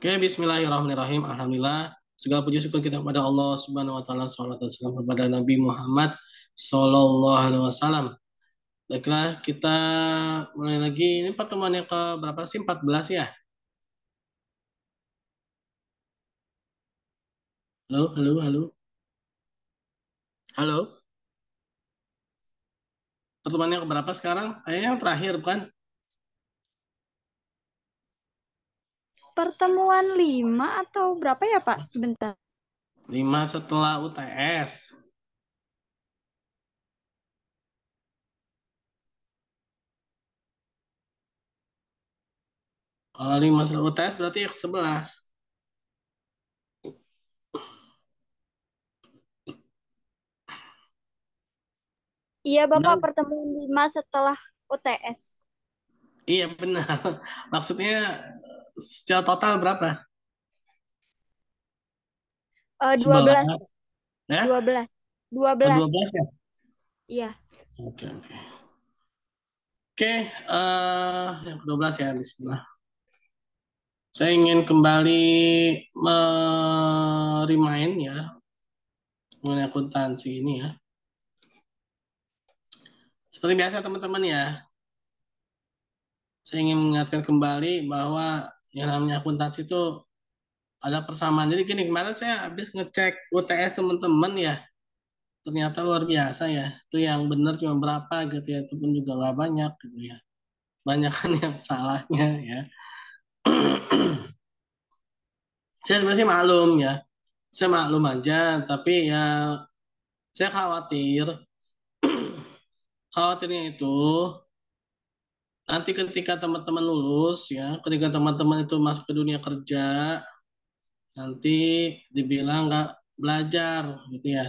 Oke, bismillahirrahmanirrahim. Alhamdulillah. Segala puji syukur kita kepada Allah Subhanahu wa taala, salawat dan salam kepada Nabi Muhammad sallallahu alaihi wasallam. Baiklah, kita mulai lagi. Ini pertemuan yang ke berapa sih? 14 ya? Halo, halo, halo. Halo. Pertemuan yang ke berapa sekarang? Kayaknya yang terakhir, bukan? pertemuan lima atau berapa ya Pak? Sebentar. Lima setelah UTS. Kalau lima setelah UTS berarti sebelas. Ya ke sebelas. Iya Bapak, nah. pertemuan lima setelah UTS. Iya benar. Maksudnya secara total berapa? Uh, 12. Ya? 12. 12. Oh, 12 ya? Iya. Oke, oke. Oke, eh, yang ke-12 ya, bismillah. Saya ingin kembali merimain ya mengenai akuntansi ini ya. Seperti biasa teman-teman ya, saya ingin mengingatkan kembali bahwa yang namanya akuntansi itu ada persamaan. Jadi gini, kemarin saya habis ngecek UTS teman-teman ya, ternyata luar biasa ya. Itu yang benar cuma berapa gitu ya, itu pun juga nggak banyak gitu ya. Banyak kan yang salahnya ya. saya sebenarnya maklum ya, saya maklum aja, tapi ya saya khawatir, khawatirnya itu nanti ketika teman-teman lulus ya ketika teman-teman itu masuk ke dunia kerja nanti dibilang nggak belajar gitu ya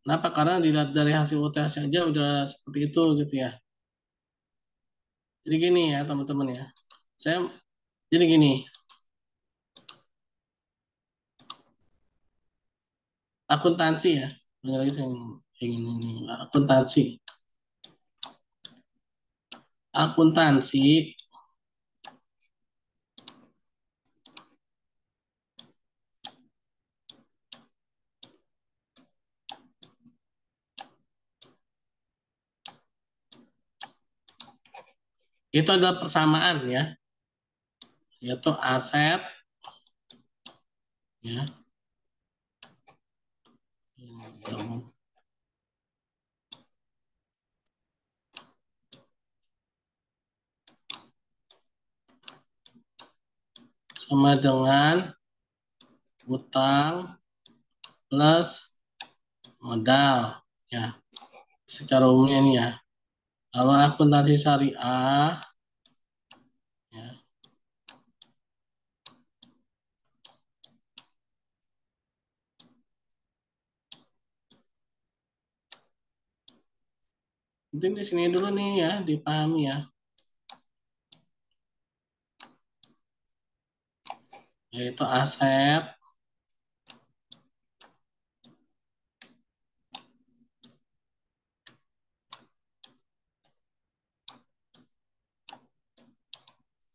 kenapa karena dilihat dari hasil UTS aja udah seperti itu gitu ya jadi gini ya teman-teman ya saya jadi gini akuntansi ya lagi saya ingin ini akuntansi akuntansi itu adalah persamaan ya yaitu aset ya sama dengan utang plus modal ya secara umumnya ini ya kalau akuntansi syariah ya mungkin di sini dulu nih ya dipahami ya yaitu aset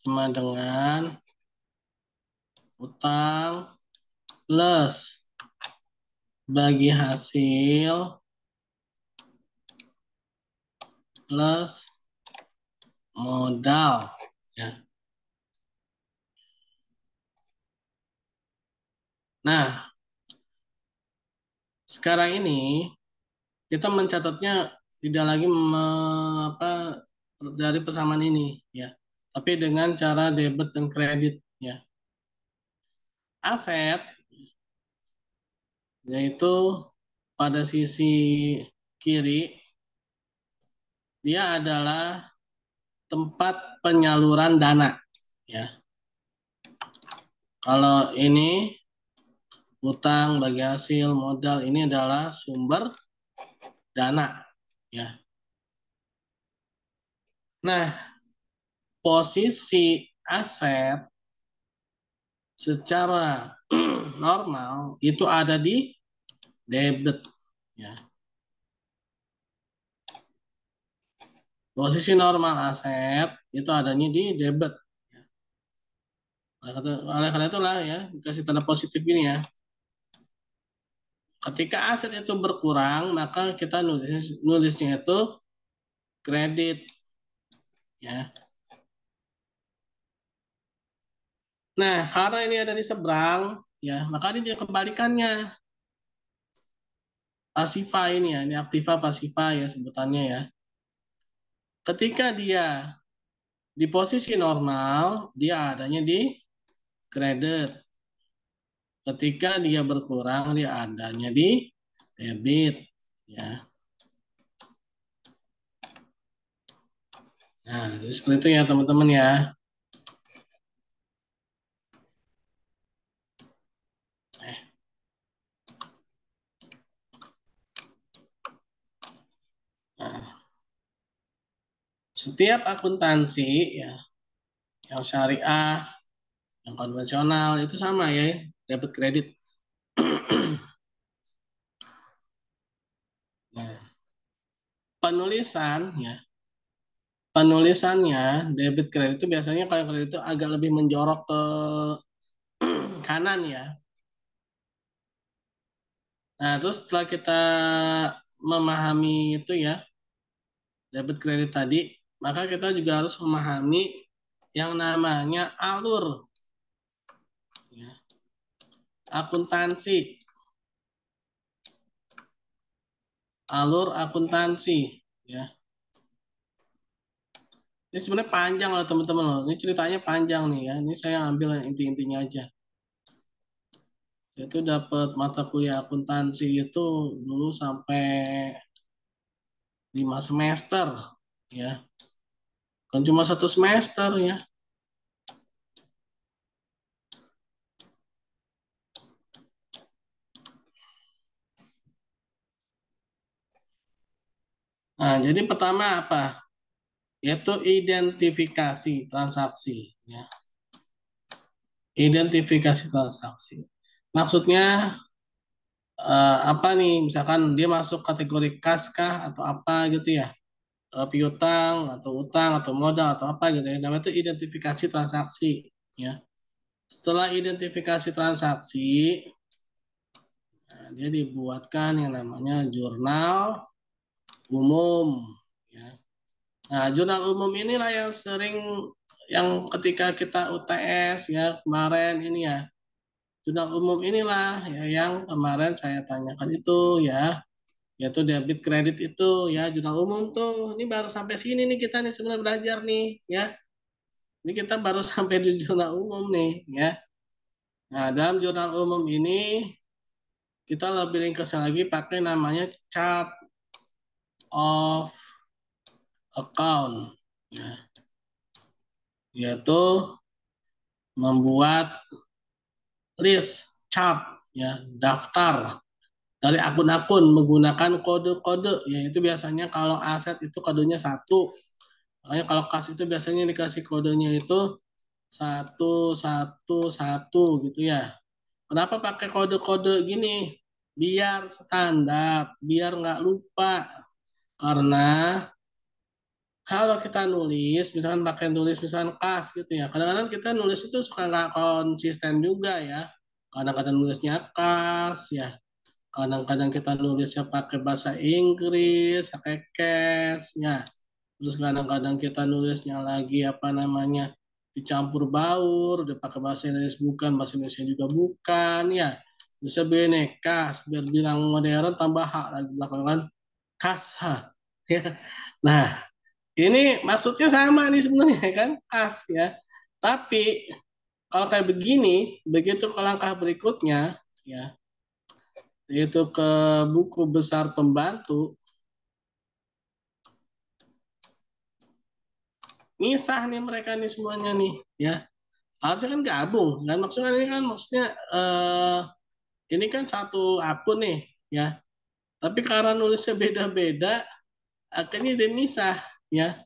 sama dengan utang plus bagi hasil plus modal ya Nah, sekarang ini kita mencatatnya tidak lagi apa, dari persamaan ini, ya, tapi dengan cara debit dan kredit, ya. Aset yaitu pada sisi kiri dia adalah tempat penyaluran dana, ya. Kalau ini utang bagi hasil modal ini adalah sumber dana ya nah posisi aset secara normal itu ada di debit ya posisi normal aset itu adanya di debit ya. oleh karena itulah ya, kasih tanda positif ini ya. Ketika aset itu berkurang, maka kita nulis, nulisnya itu kredit. Ya. Nah, karena ini ada di seberang, ya, maka ini kebalikannya. Pasiva ini ya, ini aktiva pasiva ya sebutannya ya. Ketika dia di posisi normal, dia adanya di kredit ketika dia berkurang dia adanya di debit ya nah seperti itu ya teman-teman ya eh. nah. Setiap akuntansi ya, yang syariah, yang konvensional itu sama ya dapat kredit. penulisan ya penulisannya debit kredit itu biasanya kalau kredit itu agak lebih menjorok ke kanan ya. Nah, terus setelah kita memahami itu ya debit kredit tadi, maka kita juga harus memahami yang namanya alur akuntansi. Alur akuntansi, ya. Ini sebenarnya panjang loh teman-teman loh. Ini ceritanya panjang nih ya. Ini saya ambil inti-intinya aja. Itu dapat mata kuliah akuntansi itu dulu sampai 5 semester ya. kan cuma satu semester ya. Nah, jadi pertama apa? Yaitu identifikasi transaksi. Ya. Identifikasi transaksi. Maksudnya eh, apa nih? Misalkan dia masuk kategori kas kah atau apa gitu ya? Eh, piutang atau utang atau modal atau apa gitu ya? Namanya itu identifikasi transaksi. Ya. Setelah identifikasi transaksi, nah, dia dibuatkan yang namanya jurnal umum. Ya. Nah, jurnal umum inilah yang sering yang ketika kita UTS ya kemarin ini ya jurnal umum inilah ya yang kemarin saya tanyakan itu ya yaitu debit kredit itu ya jurnal umum tuh ini baru sampai sini nih kita nih sebenarnya belajar nih ya ini kita baru sampai di jurnal umum nih ya nah dalam jurnal umum ini kita lebih ringkas lagi pakai namanya cap of account ya. yaitu membuat list chart ya daftar dari akun-akun menggunakan kode-kode yaitu biasanya kalau aset itu kodenya satu makanya kalau kas itu biasanya dikasih kodenya itu satu satu satu gitu ya kenapa pakai kode-kode gini biar standar biar nggak lupa karena kalau kita nulis, misalkan pakai nulis misalkan kas gitu ya. Kadang-kadang kita nulis itu suka nggak konsisten juga ya. Kadang-kadang nulisnya kas ya. Kadang-kadang kita nulisnya pakai bahasa Inggris, pakai cash ya. Terus kadang-kadang kita nulisnya lagi apa namanya dicampur baur, udah pakai bahasa Indonesia bukan, bahasa Indonesia juga bukan ya. Bisa beneka biar bilang modern tambah hak lagi belakang kan kasha. Ya. Nah, ini maksudnya sama nih sebenarnya ya kan kas ya. Tapi kalau kayak begini, begitu ke langkah berikutnya ya, yaitu ke buku besar pembantu. Misah nih mereka nih semuanya nih ya. Harusnya kan gabung. Dan maksudnya ini kan maksudnya eh, ini kan satu akun nih ya tapi karena nulisnya beda-beda, akhirnya dia misah, ya.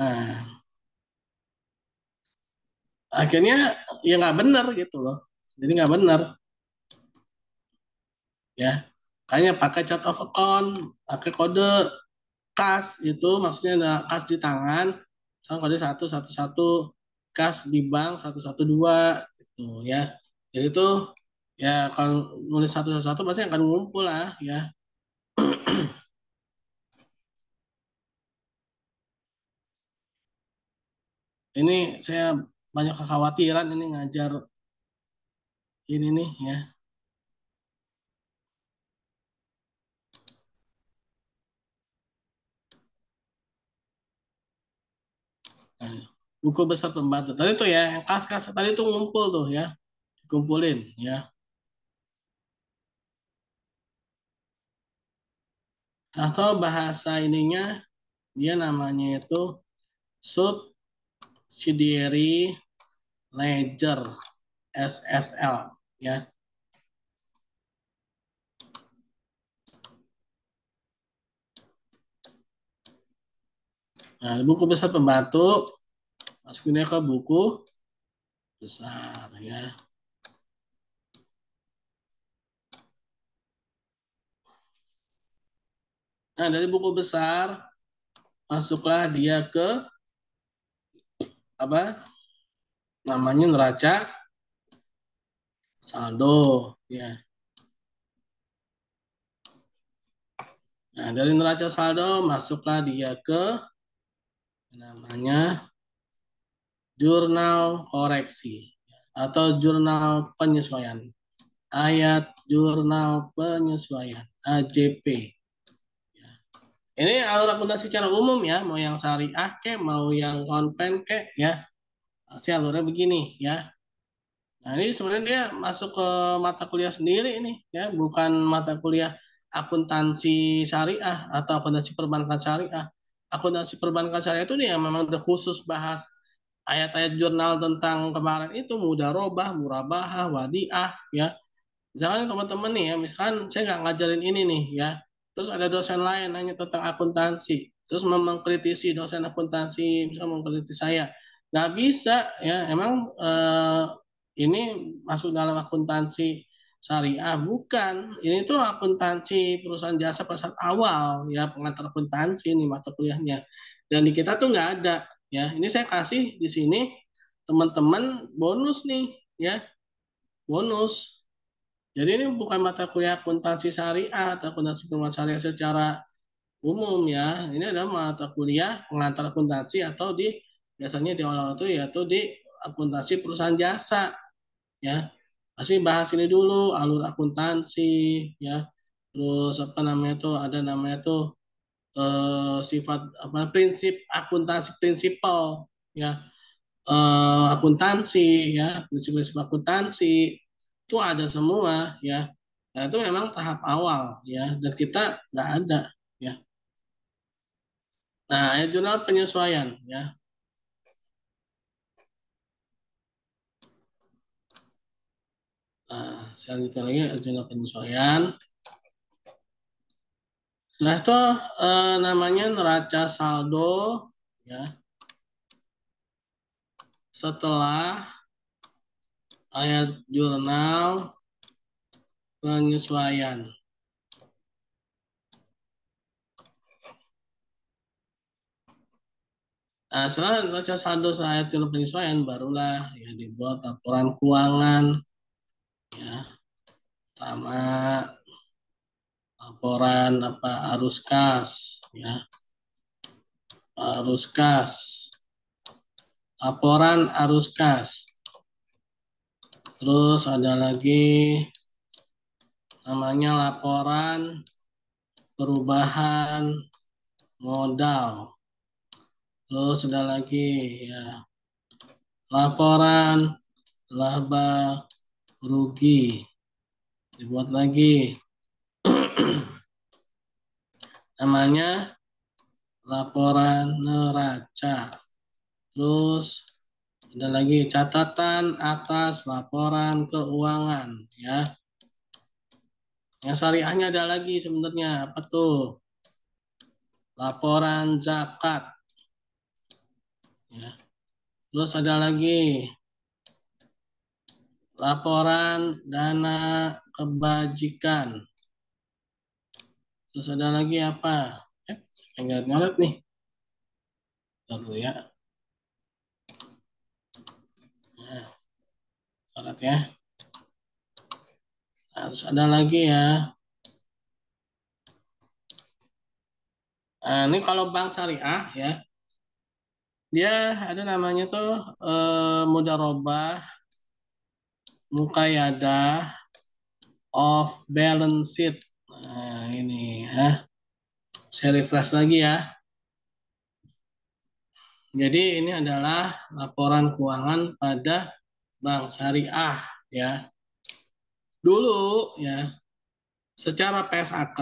Nah, akhirnya ya nggak benar gitu loh. Jadi nggak benar. Ya, kayaknya pakai chart of account, pakai kode kas itu maksudnya ada kas di tangan, Sama kode satu satu satu kas di bank satu satu dua itu, ya. Jadi itu ya kalau nulis satu-satu pasti akan ngumpul lah ya ini saya banyak kekhawatiran ini ngajar ini nih ya buku besar pembantu tadi tuh ya yang kas-kas tadi tuh ngumpul tuh ya dikumpulin ya atau bahasa ininya dia namanya itu subsidiary ledger SSL ya. Nah, buku besar pembantu masukinnya ke buku besar ya. Nah, dari buku besar masuklah dia ke apa? Namanya neraca saldo, ya. Nah, dari neraca saldo masuklah dia ke namanya jurnal koreksi atau jurnal penyesuaian. Ayat jurnal penyesuaian AJP ini alur akuntansi secara umum ya mau yang syariah ke mau yang konven ke ya pasti alurnya begini ya nah ini sebenarnya dia masuk ke mata kuliah sendiri ini ya bukan mata kuliah akuntansi syariah atau akuntansi perbankan syariah akuntansi perbankan syariah itu nih yang memang udah khusus bahas ayat-ayat jurnal tentang kemarin itu mudah robah murabahah, wadiah ya. Jangan teman-teman nih ya, misalkan saya nggak ngajarin ini nih ya. Terus ada dosen lain nanya tentang akuntansi. Terus memang kritisi dosen akuntansi, bisa mengkritisi saya. Nggak bisa, ya emang eh, ini masuk dalam akuntansi syariah bukan ini tuh akuntansi perusahaan jasa pada awal ya pengantar akuntansi ini mata kuliahnya dan di kita tuh nggak ada ya ini saya kasih di sini teman-teman bonus nih ya bonus jadi ini bukan mata kuliah akuntansi syariah atau akuntansi keuangan syariah secara umum ya. Ini adalah mata kuliah pengantar akuntansi atau di biasanya di awal-awal itu yaitu di akuntansi perusahaan jasa ya. Pasti bahas ini dulu alur akuntansi ya. Terus apa namanya itu ada namanya itu eh, sifat apa prinsip akuntansi prinsipal ya. Eh, akuntansi ya, prinsip-prinsip akuntansi itu ada semua ya nah, itu memang tahap awal ya dan kita nggak ada ya nah itu adalah penyesuaian ya Nah, selanjutnya lagi jurnal penyesuaian. Nah, itu eh, namanya neraca saldo ya. Setelah ayat jurnal penyesuaian. Nah, setelah baca saldo ayat jurnal penyesuaian, barulah ya dibuat laporan keuangan, ya, sama laporan apa arus kas, ya, arus kas, laporan arus kas. Terus ada lagi namanya laporan perubahan modal. Terus ada lagi ya laporan laba rugi. Dibuat lagi namanya laporan neraca. Terus ada lagi catatan atas laporan keuangan ya. Yang syariahnya ada lagi sebenarnya apa tuh? Laporan zakat. Ya. Terus ada lagi laporan dana kebajikan. Terus ada lagi apa? Eh, enggak nih. Tunggu ya. ya Harus ada lagi ya. Nah, ini kalau bank syariah ya, dia ada namanya tuh e, mudarobah, mukayada of balance sheet. Nah, ini ya. Saya refresh lagi ya. Jadi ini adalah laporan keuangan pada bank syariah ya. Dulu ya secara PSAK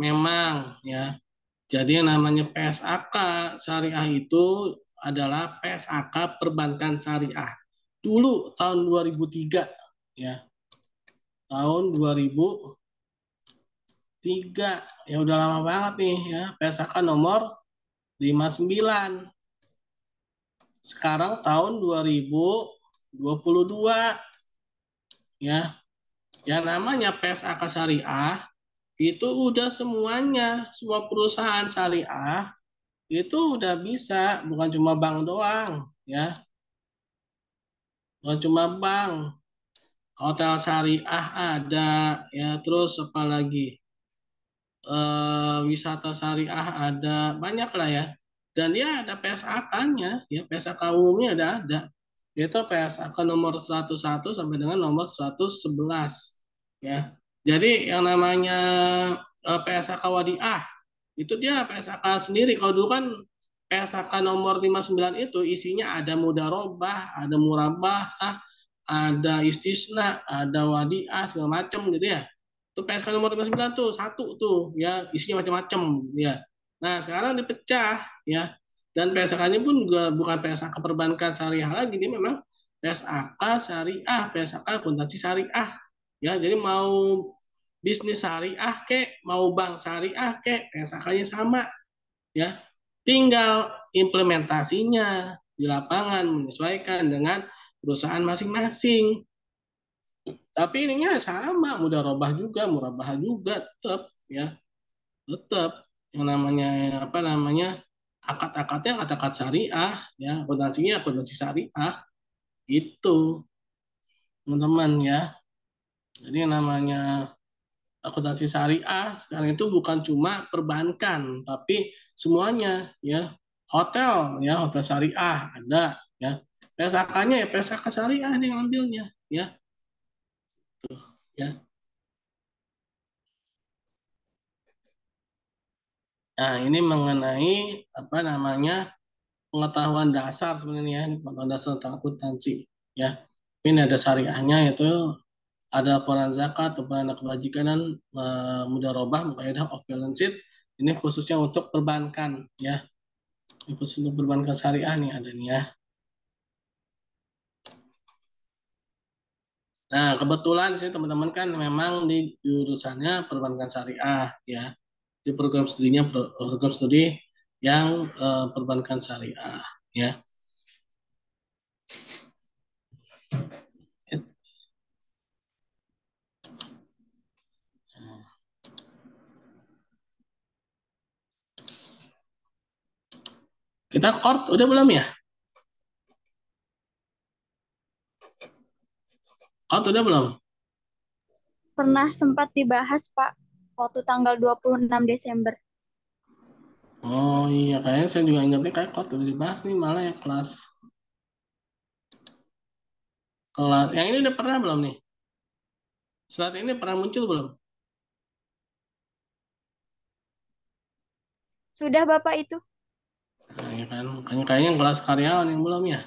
memang ya. Jadi namanya PSAK syariah itu adalah PSAK perbankan syariah. Dulu tahun 2003 ya. Tahun 2003, ya udah lama banget nih ya PSAK nomor 59 sekarang tahun 2000 22 ya yang namanya PSAK syariah itu udah semuanya semua perusahaan syariah itu udah bisa bukan cuma bank doang ya bukan cuma bank hotel syariah ada ya terus apa lagi e, eh, wisata syariah ada banyak lah ya dan dia ya, ada PSAK-nya ya PSAK umumnya ada ada yaitu PSAK nomor 101 sampai dengan nomor 111 ya. Jadi yang namanya eh, PSAK Wadiah itu dia PSAK sendiri. Kalau dulu kan PSAK nomor 59 itu isinya ada mudarobah, ada murabah, ada istisna, ada wadiah, segala macam gitu ya. Itu PSK nomor 59 tuh, satu tuh ya, isinya macam-macam ya. Nah, sekarang dipecah ya. Dan psak ini pun juga bukan PSAK perbankan syariah lagi, ini memang PSAK syariah, PSAK akuntansi syariah. Ya, jadi mau bisnis syariah ke, mau bank syariah ke, PSAK-nya sama. Ya, tinggal implementasinya di lapangan menyesuaikan dengan perusahaan masing-masing. Tapi ininya sama, mudah robah juga, murabah juga, tetap ya, tetap yang namanya apa namanya akad-akadnya akad-akad syariah ya akuntansinya akuntansi syariah itu teman-teman ya jadi namanya akuntansi syariah sekarang itu bukan cuma perbankan tapi semuanya ya hotel ya hotel syariah ada ya pesakanya nya ya PSK syariah yang ambilnya ya tuh ya Nah, ini mengenai apa namanya pengetahuan dasar sebenarnya pengetahuan dasar tentang akuntansi ya. Ini ada syariahnya yaitu ada laporan zakat, laporan kebajikan dan e, eh, robah mukaidah of balance sheet. Ini khususnya untuk perbankan ya. Ini khusus untuk perbankan syariah nih ada nih ya. Nah, kebetulan di sini teman-teman kan memang di jurusannya perbankan syariah ya di program studinya program studi yang uh, perbankan syariah ya Kita kort udah belum ya? Kort udah belum? Pernah sempat dibahas, Pak waktu tanggal 26 Desember. Oh iya, kayaknya saya juga ingatnya kayak kok udah dibahas nih malah ya kelas kelas yang ini udah pernah belum nih? Saat ini pernah muncul belum? Sudah Bapak itu. Nah, ya kan, kayaknya, kayaknya kelas karyawan yang belum ya.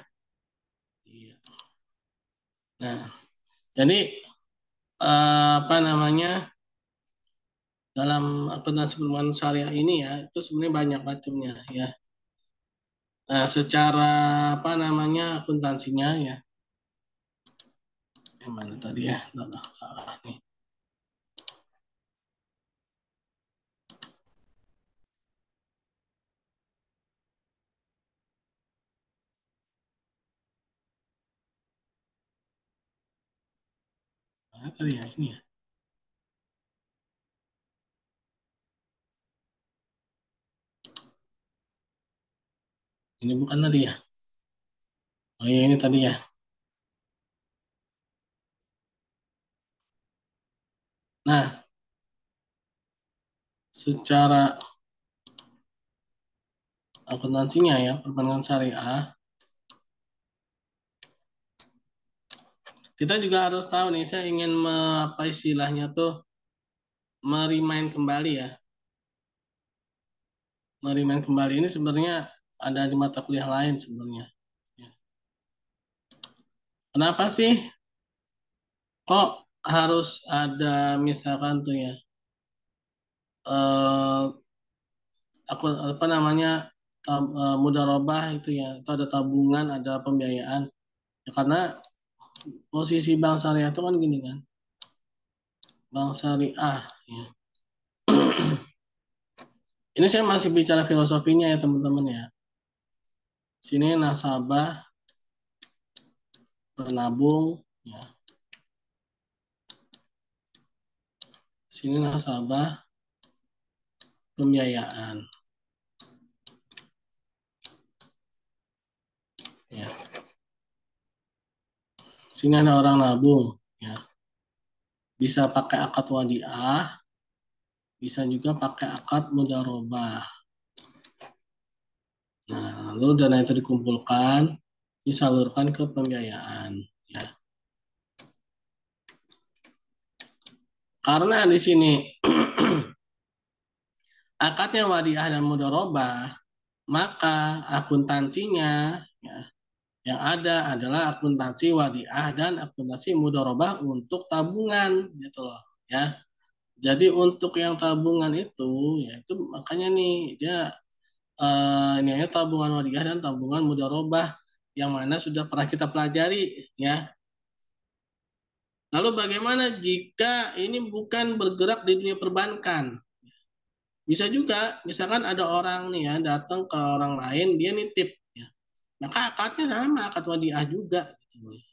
Iya. Nah, jadi eh, apa namanya? dalam akuntansi perumahan syariah ini ya itu sebenarnya banyak macamnya ya nah secara apa namanya akuntansinya ya yang mana tadi ya Tidak, salah nih Nah, tadi ya ini ya. Ini bukan tadi ya? Oh iya ini tadi ya. Nah, secara akuntansinya ya, perbankan syariah, kita juga harus tahu nih, saya ingin me, apa istilahnya tuh, merimain kembali ya. Merimain kembali ini sebenarnya ada di mata kuliah lain sebenarnya. Ya. Kenapa sih kok harus ada misalkan tuh ya eh, aku apa namanya eh, mudah robah itu ya itu ada tabungan ada pembiayaan ya, karena posisi bank syariah itu kan gini kan bank syariah ya ini saya masih bicara filosofinya ya teman-teman ya Sini nasabah penabung ya. Sini nasabah pembiayaan. Ya. Sini ada orang nabung ya. Bisa pakai akad wadiah, bisa juga pakai akad mudarobah. Nah, lalu dana itu dikumpulkan disalurkan ke pembiayaan ya. Karena di sini akadnya wadiah dan mudorobah, maka akuntansinya ya, yang ada adalah akuntansi wadiah dan akuntansi mudorobah untuk tabungan gitu loh ya. Jadi untuk yang tabungan itu ya itu makanya nih dia eh, ini hanya tabungan wadiah dan tabungan mudarobah yang mana sudah pernah kita pelajari ya. Lalu bagaimana jika ini bukan bergerak di dunia perbankan? Bisa juga, misalkan ada orang nih ya datang ke orang lain, dia nitip. Ya. Maka akadnya sama, akad wadiah juga.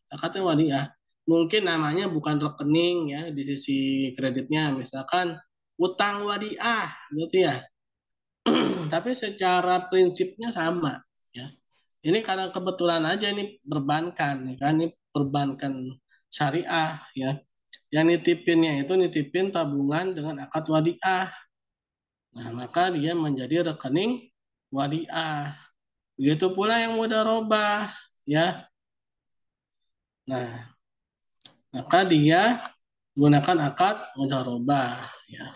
Akadnya wadiah. Mungkin namanya bukan rekening ya di sisi kreditnya, misalkan utang wadiah gitu ya. tapi secara prinsipnya sama ya ini karena kebetulan aja ini perbankan, ya kan ini perbankan syariah ya yang nitipinnya itu nitipin tabungan dengan akad wadiah nah maka dia menjadi rekening wadiah begitu pula yang mudah robah ya nah maka dia gunakan akad mudah robah ya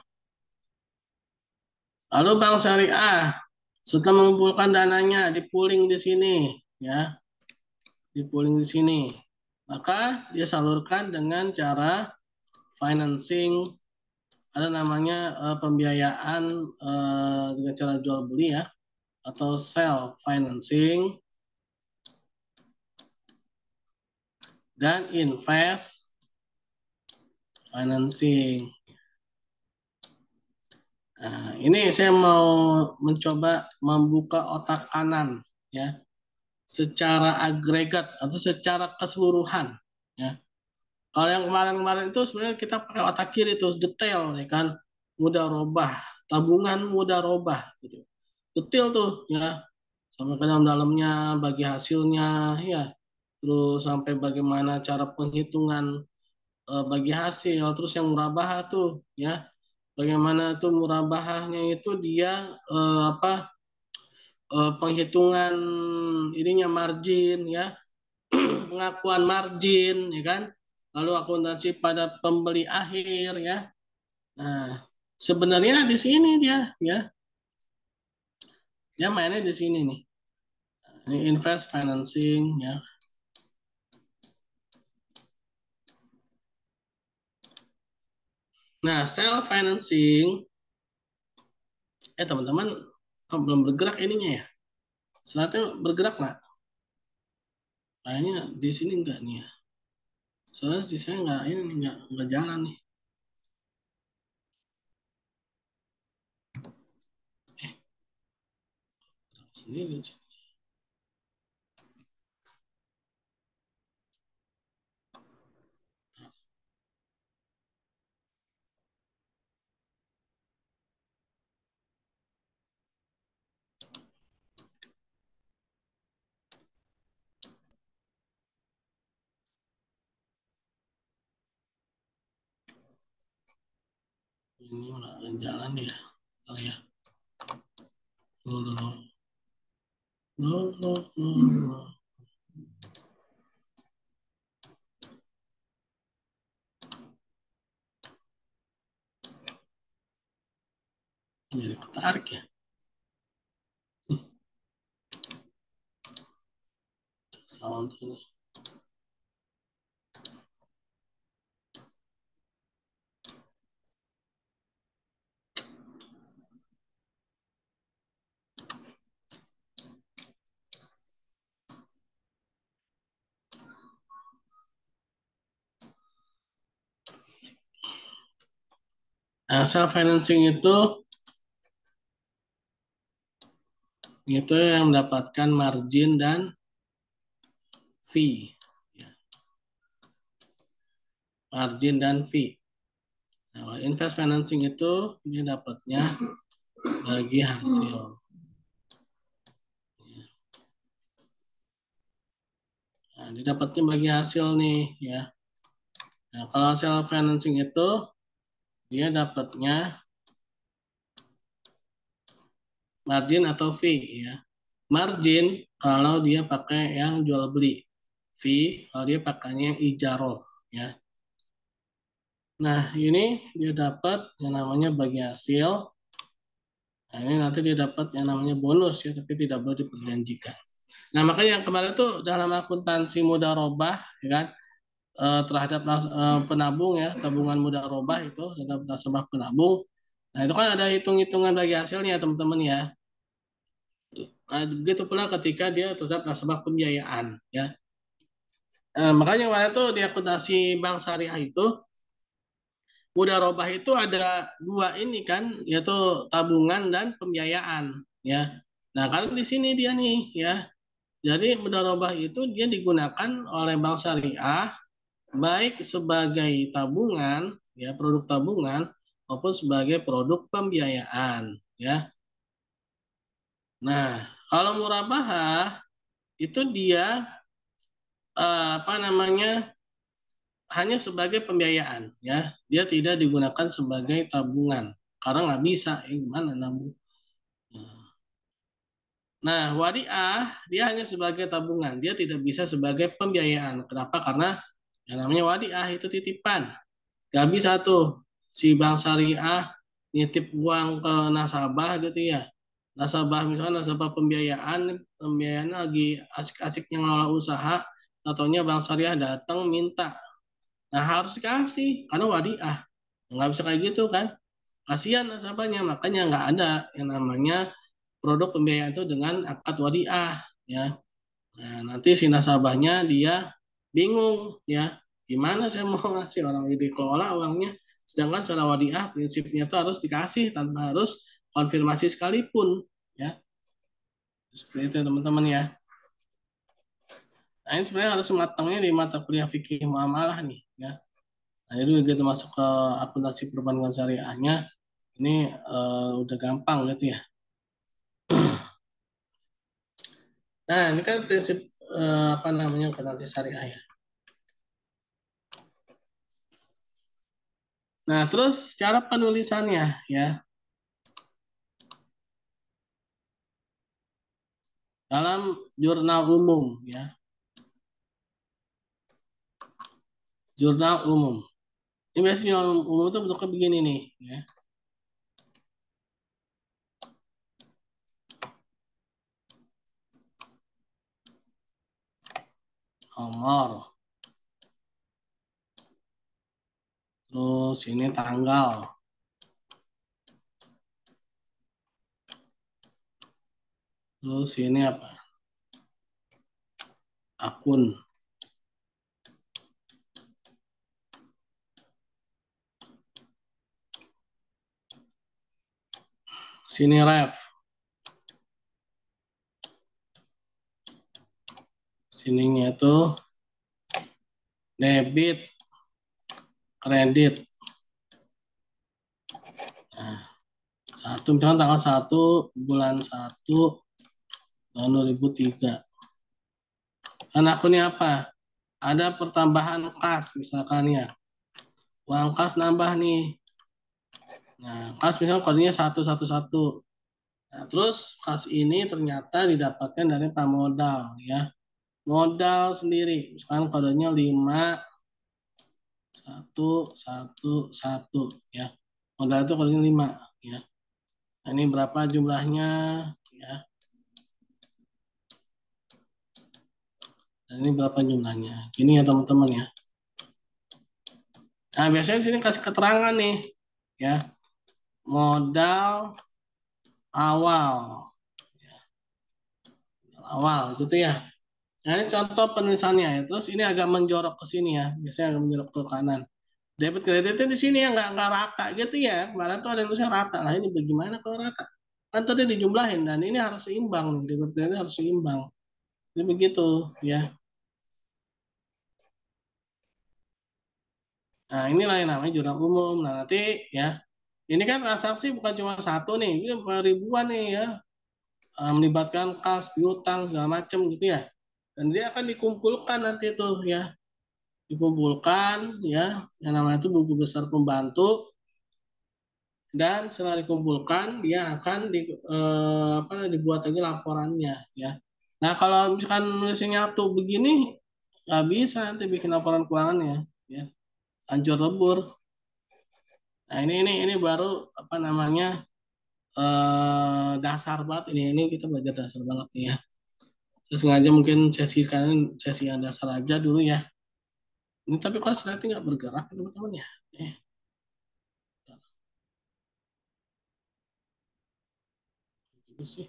Lalu bank syariah setelah mengumpulkan dananya di pooling di sini, ya, di pooling di sini, maka dia salurkan dengan cara financing, ada namanya uh, pembiayaan uh, dengan cara jual beli ya, atau sell financing, dan invest financing. Nah, ini saya mau mencoba membuka otak kanan ya secara agregat atau secara keseluruhan ya. Kalau yang kemarin-kemarin itu sebenarnya kita pakai otak kiri itu detail ya kan mudah robah tabungan mudah robah gitu detail tuh ya sama ke dalam dalamnya bagi hasilnya ya terus sampai bagaimana cara penghitungan e, bagi hasil terus yang murabah tuh ya bagaimana tuh murabahahnya itu dia eh, apa eh, penghitungan ininya margin ya pengakuan margin ya kan lalu akuntansi pada pembeli akhir ya nah sebenarnya di sini dia ya dia mainnya di sini nih ini invest financing ya Nah, self financing eh teman-teman oh, belum bergerak ininya ya. slide bergerak nggak? Kayaknya di sini nggak nih ya. Soalnya di saya nggak ini nggak nggak jalan nih. Eh. Sendiri. ini mulai jalan ya kali ya dulu dulu dulu dulu jadi tarik ya salam ini Nah, self financing itu itu yang mendapatkan margin dan fee. Margin dan fee. Nah, invest financing itu ini dapatnya bagi hasil. Nah, didapatnya bagi hasil nih ya. Nah, kalau hasil financing itu dia dapatnya margin atau fee ya. Margin kalau dia pakai yang jual beli. Fee kalau dia pakainya yang ijaro ya. Nah, ini dia dapat yang namanya bagi hasil. Nah, ini nanti dia dapat yang namanya bonus ya, tapi tidak boleh diperjanjikan. Nah, makanya yang kemarin tuh dalam akuntansi mudah robah, ya kan? uh, terhadap uh, penabung ya tabungan muda robah itu terhadap nasabah penabung nah itu kan ada hitung-hitungan bagi hasilnya teman-teman ya nah, begitu pula ketika dia terhadap nasabah pembiayaan ya uh, makanya waktu itu di akuntansi bank syariah itu muda robah itu ada dua ini kan yaitu tabungan dan pembiayaan ya nah kalau di sini dia nih ya jadi muda robah itu dia digunakan oleh bank syariah baik sebagai tabungan ya produk tabungan maupun sebagai produk pembiayaan ya. Nah, kalau murabahah itu dia eh, apa namanya hanya sebagai pembiayaan ya. Dia tidak digunakan sebagai tabungan karena nggak bisa ya, gimana nabung. Nah, nah wadiah dia hanya sebagai tabungan, dia tidak bisa sebagai pembiayaan. Kenapa? Karena yang namanya wadiah itu titipan. Gak bisa tuh si bank syariah nitip uang ke nasabah gitu ya. Nasabah misalnya nasabah pembiayaan, pembiayaan lagi asik-asiknya ngelola usaha, tatonya bank syariah datang minta. Nah harus dikasih karena wadiah. Nggak bisa kayak gitu kan. Kasihan nasabahnya, makanya nggak ada yang namanya produk pembiayaan itu dengan akad wadiah ya. Nah, nanti si nasabahnya dia bingung ya gimana saya mau ngasih orang dikelola uangnya sedangkan secara wadiah prinsipnya itu harus dikasih tanpa harus konfirmasi sekalipun ya seperti itu teman-teman ya nah ini sebenarnya harus matangnya di mata kuliah fikih muamalah nih ya nah itu begitu masuk ke akuntansi perbankan syariahnya ini uh, udah gampang gitu ya nah ini kan prinsip Eh, apa namanya konsumsi syariah ya. Nah, terus cara penulisannya ya. Dalam jurnal umum ya. Jurnal umum. Ini biasanya umum itu bentuknya begini nih ya. Nomor. Terus ini tanggal. Terus ini apa? Akun. Sini ref. sininya itu debit kredit. Nah, satu misalkan tanggal satu bulan satu tahun dua ribu 2003. Kan akunnya apa? Ada pertambahan kas misalkan ya. Uang kas nambah nih. Nah, kas misalnya kodenya satu satu satu Nah, terus kas ini ternyata didapatkan dari pamodal ya modal sendiri misalkan kodenya 5 satu satu satu ya modal itu kodenya 5 ya nah, ini berapa jumlahnya ya Dan nah, ini berapa jumlahnya gini ya teman-teman ya nah biasanya sini kasih keterangan nih ya modal awal ya. awal gitu ya Nah, ini contoh penulisannya ya. Terus ini agak menjorok ke sini ya. Biasanya agak menjorok ke kanan. Debit kreditnya di sini ya nggak nggak rata gitu ya. Kemarin tuh ada yang tulisnya rata. Nah ini bagaimana kalau rata? Kan tadi dijumlahin dan ini harus seimbang Debit kredit harus seimbang. Jadi begitu ya. Nah ini lain namanya jurang umum. Nah nanti ya ini kan transaksi bukan cuma satu nih, ini ribuan nih ya melibatkan kas, piutang segala macam gitu ya dan dia akan dikumpulkan nanti itu ya dikumpulkan ya yang namanya itu buku besar pembantu dan setelah dikumpulkan dia akan di, eh, apa dibuat lagi laporannya ya nah kalau misalkan misalnya tuh begini nggak bisa nanti bikin laporan keuangannya ya hancur lebur nah ini ini ini baru apa namanya eh, dasar banget ini ini kita belajar dasar banget nih ya sengaja mungkin sesi sekarang sesi yang dasar aja dulu ya ini tapi kok saya nggak bergerak teman-teman ya eh. Gitu sih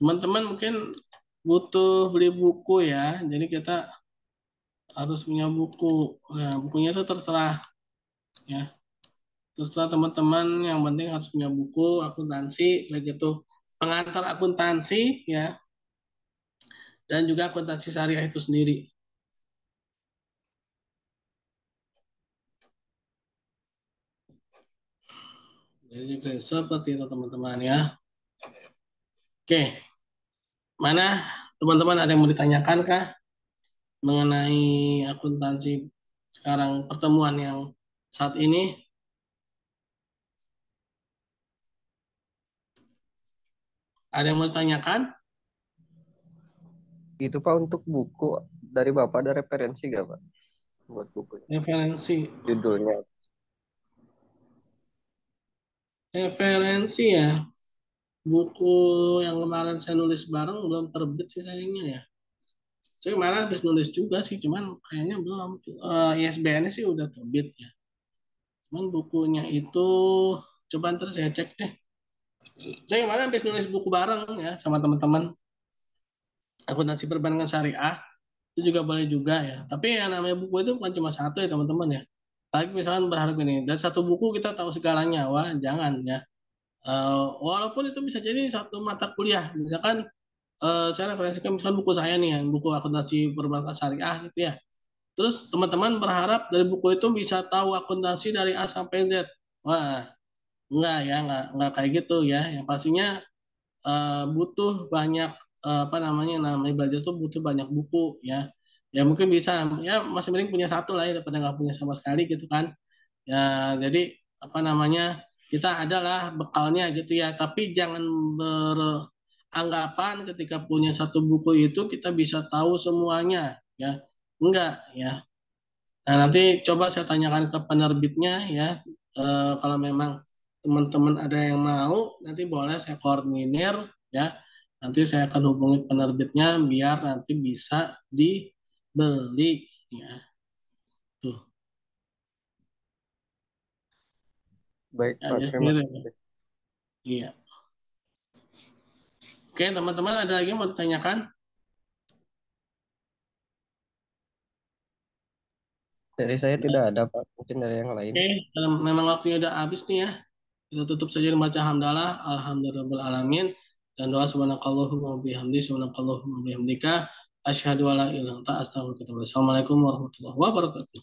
teman-teman mungkin butuh beli buku ya. Jadi kita harus punya buku. Nah, bukunya itu terserah ya. Terserah teman-teman, yang penting harus punya buku akuntansi begitu pengantar akuntansi ya. Dan juga akuntansi syariah itu sendiri. Jadi seperti itu teman-teman ya. Oke mana teman-teman ada yang mau ditanyakan kah mengenai akuntansi sekarang pertemuan yang saat ini ada yang mau ditanyakan itu pak untuk buku dari bapak ada referensi gak pak buat buku referensi judulnya referensi ya buku yang kemarin saya nulis bareng belum terbit sih sayangnya ya. Saya kemarin habis nulis juga sih, cuman kayaknya belum. Uh, eh, ISBN-nya sih udah terbit ya. Cuman bukunya itu, coba ntar saya cek deh. Saya kemarin habis nulis buku bareng ya sama teman-teman. nasi perbandingan syariah itu juga boleh juga ya. Tapi yang namanya buku itu bukan cuma satu ya teman-teman ya. Lagi misalkan berharap ini, dan satu buku kita tahu segalanya, wah jangan ya Uh, walaupun itu bisa jadi satu mata kuliah, misalkan uh, saya referensikan misalkan buku saya nih, yang buku akuntansi perbankan syariah gitu ya. Terus teman-teman berharap dari buku itu bisa tahu akuntansi dari A sampai Z. Wah, enggak ya, enggak, enggak kayak gitu ya. Yang pastinya uh, butuh banyak uh, apa namanya namanya belajar itu butuh banyak buku ya. Ya mungkin bisa ya masih mending punya satu lah ya daripada nggak punya sama sekali gitu kan. Ya jadi apa namanya kita adalah bekalnya gitu ya tapi jangan beranggapan ketika punya satu buku itu kita bisa tahu semuanya ya enggak ya nah nanti coba saya tanyakan ke penerbitnya ya e, kalau memang teman-teman ada yang mau nanti boleh saya koordinir ya nanti saya akan hubungi penerbitnya biar nanti bisa dibeli ya Baik, Pak. terima kasih. Iya. Oke, teman-teman ada lagi mau ditanyakan? Dari saya tidak ada, Pak. Mungkin dari yang lain. Oke, memang waktunya udah habis nih ya. Kita tutup saja membaca hamdalah, alhamdulillah alamin dan doa subhanakallahumma bihamdi subhanakallahumma bihamdika asyhadu alla ilaha illa anta astaghfiruka wa atubu ilaik. Assalamualaikum warahmatullahi wabarakatuh.